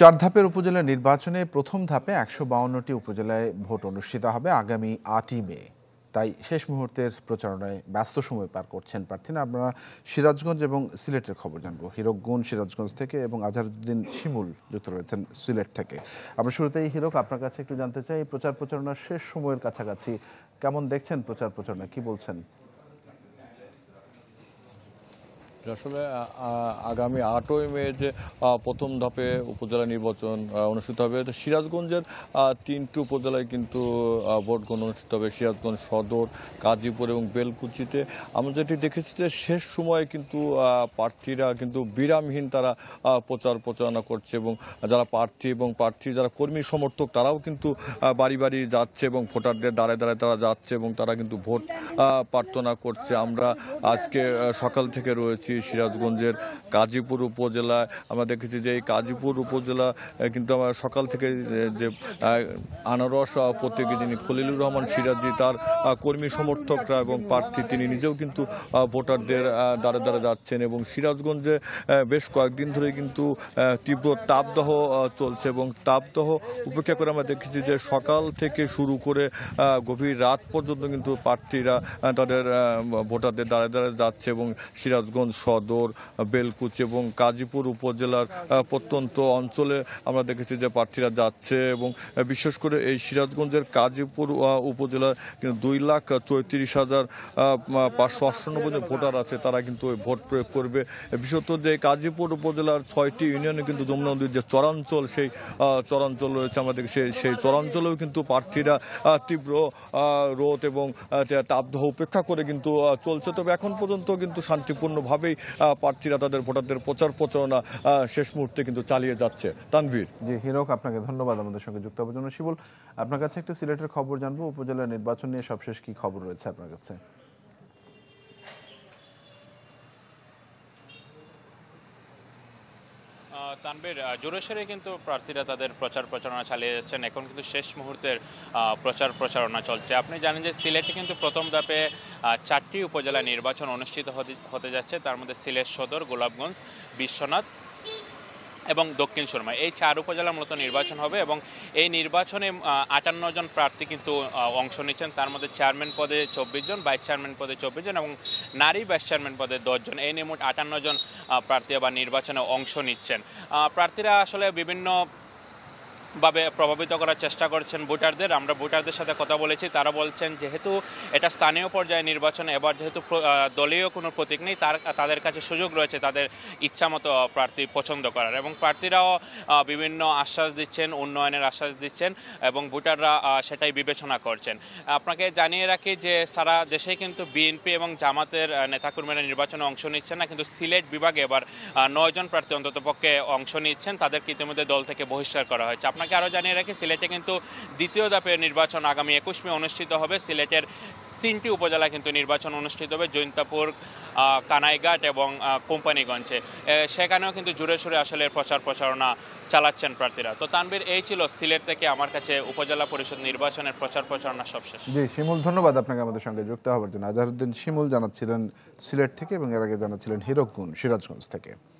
চার ধাপের উপজেলা নির্বাচনে প্রথম ধাপে একশো বাউন্নটি উপজেলায় ভোট অনুষ্ঠিত হবে আগামী আটই মে তাই শেষ মুহূর্তের প্রচারণায় ব্যস্ত সময় পার করছেন প্রার্থীরা আমরা সিরাজগঞ্জ এবং সিলেটের খবর জানবো হিরকগুণ সিরাজগঞ্জ থেকে এবং আজহারুদ্দিন শিমুল যুক্ত রয়েছেন সিলেট থেকে আমরা শুরুতেই হিরক আপনার কাছে একটু জানতে চাই প্রচার প্রচারণার শেষ সময়ের কাছাকাছি কেমন দেখছেন প্রচার প্রচারণা কি বলছেন আসলে আগামী আটই মে যে প্রথম ধাপে উপজেলা নির্বাচন অনুষ্ঠিত হবে সিরাজগঞ্জের তিনটি উপজেলায় কিন্তু ভোট গ্রহণ অনুষ্ঠিত হবে সিরাজগঞ্জ সদর কাজীপুর এবং বেলকুচিতে আমরা যেটি দেখেছি যে শেষ সময়ে কিন্তু প্রার্থীরা কিন্তু বিরামহীন তারা প্রচার প্রচারণা করছে এবং যারা প্রার্থী এবং প্রার্থী যারা কর্মী সমর্থক তারাও কিন্তু বাড়ি বাড়ি যাচ্ছে এবং ভোটারদের দাঁড়ায় দাঁড়ায় তারা যাচ্ছে এবং তারা কিন্তু ভোট প্রার্থনা করছে আমরা আজকে সকাল থেকে রয়েছি দেখেছি সিরাজগঞ্জের কাজীপুর উপজেলায় আমরা দেখেছি যে এই কাজীপুর উপজেলা কিন্তু আমরা সকাল থেকে যে আনারস প্রত্যেকে যিনি খলিলুর রহমান সিরাজি তার কর্মী সমর্থকরা এবং প্রার্থী তিনি নিজেও কিন্তু ভোটারদের দ্বারে দ্বারে যাচ্ছেন এবং সিরাজগঞ্জে বেশ কয়েকদিন ধরে কিন্তু তীব্র তাপদাহ চলছে এবং তাপদাহ উপেক্ষা করে আমরা দেখেছি যে সকাল থেকে শুরু করে গভীর রাত পর্যন্ত কিন্তু প্রার্থীরা তাদের ভোটারদের দ্বারে দ্বারে যাচ্ছে এবং সিরাজগঞ্জ সদর বেলকুচ এবং কাজীপুর উপজেলার প্রত্যন্ত অঞ্চলে আমরা দেখেছি যে প্রার্থীরা যাচ্ছে এবং বিশেষ করে এই সিরাজগঞ্জের কাজীপুর উপজেলার কিন্তু দুই লাখ চৌত্রিশ হাজার পাঁচশো আটানব্বই যে ভোটার আছে তারা কিন্তু ওই ভোট প্রয়োগ করবে বিশেষত যে কাজীপুর উপজেলার ছয়টি ইউনিয়নে কিন্তু যমুনা নদীর যে চরাঞ্চল সেই চরাঞ্চল রয়েছে আমরা সেই সেই চরাঞ্চলেও কিন্তু প্রার্থীরা তীব্র রোদ এবং তাপদাহ উপেক্ষা করে কিন্তু চলছে তবে এখন পর্যন্ত কিন্তু শান্তিপূর্ণভাবে সেইভাবেই প্রার্থীরা তাদের ভোটারদের প্রচার প্রচারণা শেষ মুহূর্তে কিন্তু চালিয়ে যাচ্ছে তানভীর জি হিরক আপনাকে ধন্যবাদ আমাদের সঙ্গে যুক্ত হওয়ার জন্য শিবুল আপনার কাছে একটা সিলেটের খবর জানবো উপজেলা নির্বাচন নিয়ে সবশেষ কি খবর রয়েছে আপনার কাছে তানবীর জোরেশোরে কিন্তু প্রার্থীরা তাদের প্রচার প্রচারণা চালিয়ে যাচ্ছেন এখন কিন্তু শেষ মুহূর্তের প্রচার প্রচারণা চলছে আপনি জানেন যে সিলেটে কিন্তু প্রথম ধাপে চারটি উপজেলা নির্বাচন অনুষ্ঠিত হতে যাচ্ছে তার মধ্যে সিলেট সদর গোলাপগঞ্জ বিশ্বনাথ এবং দক্ষিণ সুরমা এই চার উপজেলা মূলত নির্বাচন হবে এবং এই নির্বাচনে আটান্ন জন প্রার্থী কিন্তু অংশ নিচ্ছেন তার মধ্যে চেয়ারম্যান পদে চব্বিশ জন ভাইস চেয়ারম্যান পদে চব্বিশ জন এবং নারী ভাইস চেয়ারম্যান পদে দশজন এই নিয়ে মোট আটান্ন জন প্রার্থী আবার নির্বাচনে অংশ নিচ্ছেন প্রার্থীরা আসলে বিভিন্ন ভাবে প্রভাবিত করার চেষ্টা করছেন ভোটারদের আমরা ভোটারদের সাথে কথা বলেছি তারা বলছেন যেহেতু এটা স্থানীয় পর্যায়ে নির্বাচন এবার যেহেতু দলীয় কোনো প্রতীক নেই তার তাদের কাছে সুযোগ রয়েছে তাদের ইচ্ছামতো প্রার্থী পছন্দ করার এবং প্রার্থীরাও বিভিন্ন আশ্বাস দিচ্ছেন উন্নয়নের আশ্বাস দিচ্ছেন এবং ভোটাররা সেটাই বিবেচনা করছেন আপনাকে জানিয়ে রাখি যে সারা দেশে কিন্তু বিএনপি এবং জামাতের নেতাকর্মীরা নির্বাচনে অংশ নিচ্ছেন না কিন্তু সিলেট বিভাগে এবার নয়জন প্রার্থী অন্তত পক্ষে অংশ নিচ্ছেন তাদেরকে ইতিমধ্যে দল থেকে বহিষ্কার করা হয়েছে আপনাকে আরও জানিয়ে রাখি সিলেটে কিন্তু দ্বিতীয় ধাপের নির্বাচন আগামী একুশ মে অনুষ্ঠিত হবে সিলেটের তিনটি উপজেলা কিন্তু নির্বাচন অনুষ্ঠিত হবে জৈন্তাপুর কানাইঘাট এবং কোম্পানিগঞ্জে সেখানেও কিন্তু জোরে সুরে আসলে প্রচার প্রচারণা চালাচ্ছেন প্রার্থীরা তো তানবীর এই ছিল সিলেট থেকে আমার কাছে উপজেলা পরিষদ নির্বাচনের প্রচার প্রচারণা সবশেষ জি শিমুল ধন্যবাদ আপনাকে আমাদের সঙ্গে যুক্ত হওয়ার জন্য আজহারুদ্দিন শিমুল জানাচ্ছিলেন সিলেট থেকে এবং এর আগে জানাচ্ছিলেন হিরকগুন সিরাজগঞ্জ থেকে